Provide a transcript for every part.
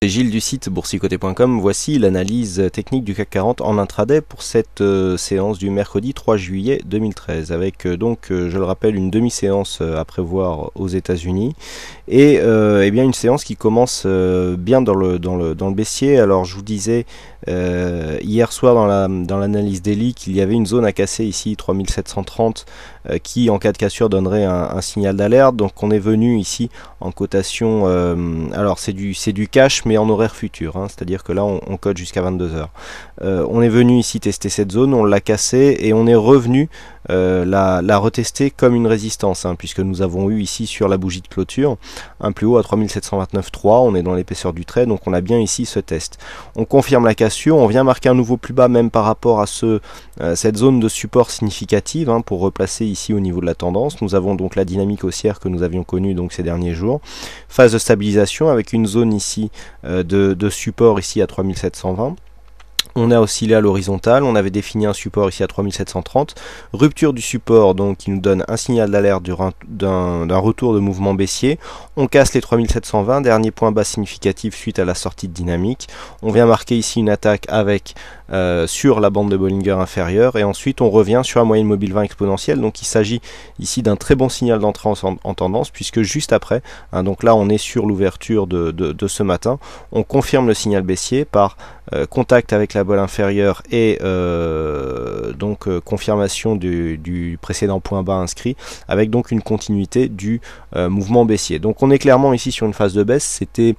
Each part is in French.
C'est Gilles du site boursicoté.com, voici l'analyse technique du CAC 40 en intraday pour cette euh, séance du mercredi 3 juillet 2013 avec euh, donc euh, je le rappelle une demi-séance à prévoir aux États-Unis et eh bien une séance qui commence bien dans le dans le baissier. Alors je vous disais hier soir dans la dans l'analyse daily qu'il y avait une zone à casser ici 3730 qui en cas de cassure donnerait un, signal d'alerte. Donc on est venu ici en cotation alors c'est du c'est du cash mais en horaire futur. Hein. C'est-à-dire que là, on, code jusqu'à 22h. Euh, on est venu ici tester cette zone, on l'a cassée et on est revenu euh, la, retester comme une résistance, hein, puisque nous avons eu ici sur la bougie de clôture un plus haut à 3729.3. On est dans l'épaisseur du trait, donc on a bien ici ce test. On confirme la cassure, on vient marquer un nouveau plus bas même par rapport à ce, euh, cette zone de support significative hein, pour replacer ici au niveau de la tendance. Nous avons donc la dynamique haussière que nous avions connue donc ces derniers jours. Phase de stabilisation avec une zone ici euh, de, de, support ici à 3720 on a oscillé à l'horizontale, on avait défini un support ici à 3730, rupture du support donc qui nous donne un signal d'alerte d'un retour de mouvement baissier, on casse les 3720, dernier point bas significatif suite à la sortie de dynamique, on vient marquer ici une attaque avec euh, sur la bande de Bollinger inférieure et ensuite on revient sur la moyenne mobile 20 exponentielle donc il s'agit ici d'un très bon signal d'entrée en, tendance puisque juste après, hein, donc là on est sur l'ouverture de, de ce matin, on confirme le signal baissier par euh, contact avec la bolle inférieure et euh, donc euh, confirmation du, précédent point bas inscrit, avec donc une continuité du mouvement baissier. Donc on est clairement ici sur une phase de baisse, c'était...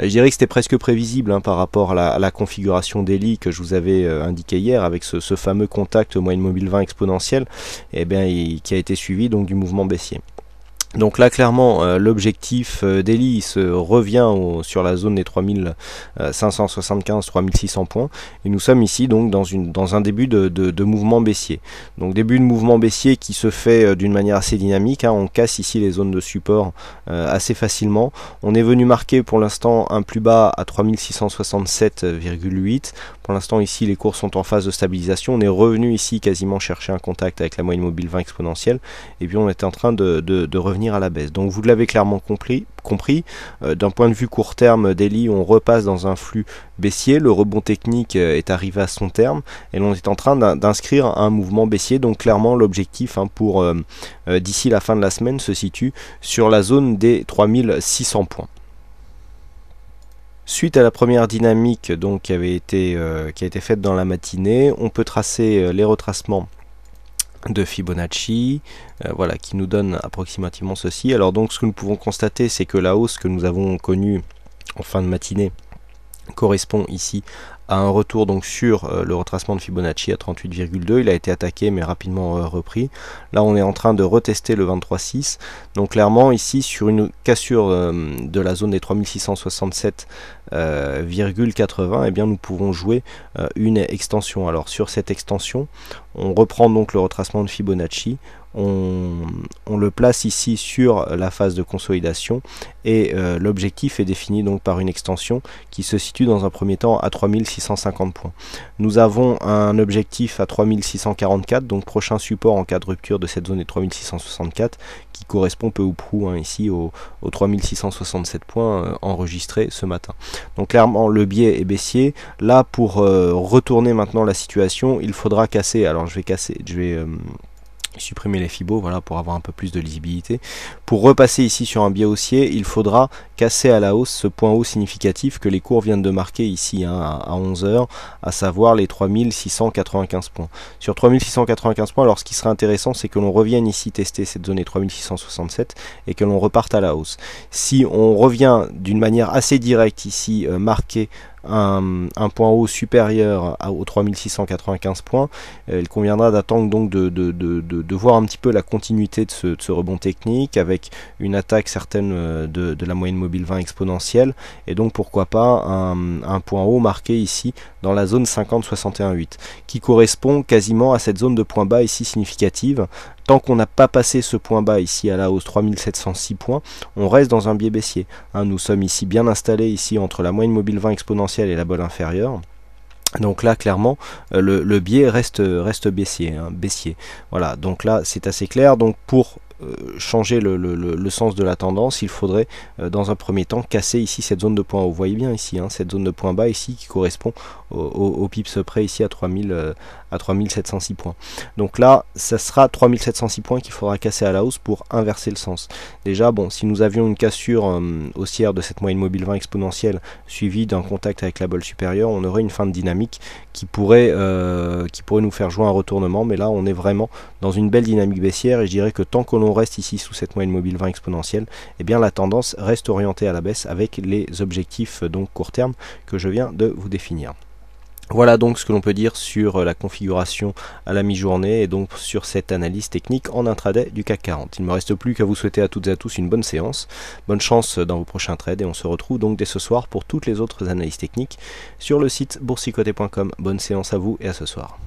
Je dirais que c'était presque prévisible hein, par rapport à la, configuration des que je vous avais indiqué hier avec ce, fameux contact moyenne mobile 20 exponentielle et eh bien, qui a été suivi donc du mouvement baissier. Donc là, clairement, euh, l'objectif euh, d'Eli se revient sur la zone des 3575-3600 euh, points. Et nous sommes ici donc dans, une, dans un début de, de, mouvement baissier. Donc début de mouvement baissier qui se fait d'une manière assez dynamique. Hein. On casse ici les zones de support assez facilement. On est venu marquer pour l'instant un plus bas à 3667,8. Pour l'instant ici, les cours sont en phase de stabilisation. On est revenu ici quasiment chercher un contact avec la moyenne mobile 20 exponentielle. Et puis on est en train de revenir à la baisse. Donc vous l'avez clairement compris, compris. Euh, d'un point de vue court terme, d'Eli on repasse dans un flux baissier. Le rebond technique euh, est arrivé à son terme et l'on est en train d'inscrire un mouvement baissier. Donc clairement, l'objectif hein, pour euh, d'ici la fin de la semaine se situe sur la zone des 3600 points. Suite à la première dynamique donc, qui, avait été, qui a été faite dans la matinée, on peut tracer les retracements de Fibonacci, euh, voilà, qui nous donne approximativement ceci. Alors donc ce que nous pouvons constater, c'est que la hausse que nous avons connue en fin de matinée correspond ici à un retour donc sur euh, le retracement de Fibonacci à 38,2. Il a été attaqué mais rapidement euh, repris. Là on est en train de retester le 23,6. Donc clairement ici sur une cassure euh, de la zone des 3667,80 et eh bien nous pouvons jouer une extension. Alors sur cette extension on reprend donc le retracement de Fibonacci on, le place ici sur la phase de consolidation et euh, l'objectif est défini donc par une extension qui se situe dans un premier temps à 3650 points. Nous avons un objectif à 3644, donc prochain support en cas de rupture de cette zone est 3664 qui correspond peu ou prou hein, ici aux au 3667 points euh, enregistrés ce matin. Donc clairement le biais est baissier. Là pour euh, retourner maintenant la situation, il faudra casser, alors je vais casser, je vais supprimer les fibos voilà, pour avoir un peu plus de lisibilité. Pour repasser ici sur un biais haussier, il faudra casser à la hausse ce point haut significatif que les cours viennent de marquer ici hein, à 11h, à savoir les 3695 points. Sur 3695 points, alors ce qui serait intéressant, c'est que l'on revienne ici tester cette zone 3667 et que l'on reparte à la hausse. Si on revient d'une manière assez directe ici, euh, marqué un, point haut supérieur aux 3695 points. Euh, il conviendra d'attendre donc de, de, de, voir un petit peu la continuité de ce, rebond technique avec une attaque certaine euh, de, la moyenne mobile 20 exponentielle et donc pourquoi pas un, point haut marqué ici dans la zone 50-61-8 qui correspond quasiment à cette zone de point bas ici significative Tant qu'on n'a pas passé ce point bas ici à la hausse 3706 points, on reste dans un biais baissier. Hein, nous sommes ici bien installés ici entre la moyenne mobile 20 exponentielle et la bolle inférieure. Donc là, clairement, euh, le, biais reste, reste baissier, hein, baissier. Voilà, donc là, c'est assez clair. Donc pour euh, changer le, sens de la tendance, il faudrait euh, dans un premier temps casser ici cette zone de point haut. Vous voyez bien ici, hein, cette zone de points bas ici qui correspond au, pips près ici à 3000, euh, à 3706 points. Donc là, ça sera 3706 points qu'il faudra casser à la hausse pour inverser le sens. Déjà, bon, si nous avions une cassure euh, haussière de cette moyenne mobile 20 exponentielle suivie d'un contact avec la bolle supérieure, on aurait une fin de dynamique qui pourrait, euh, qui pourrait nous faire jouer un retournement. Mais là, on est vraiment dans une belle dynamique baissière et je dirais que tant que l'on reste ici sous cette moyenne mobile 20 exponentielle, eh bien la tendance reste orientée à la baisse avec les objectifs donc court terme que je viens de vous définir. Voilà donc ce que l'on peut dire sur euh, la configuration à la mi-journée et donc sur cette analyse technique en intraday du CAC 40. Il ne me reste plus qu'à vous souhaiter à toutes et à tous une bonne séance, bonne chance dans vos prochains trades et on se retrouve donc dès ce soir pour toutes les autres analyses techniques sur le site boursicoté.com. Bonne séance à vous et à ce soir.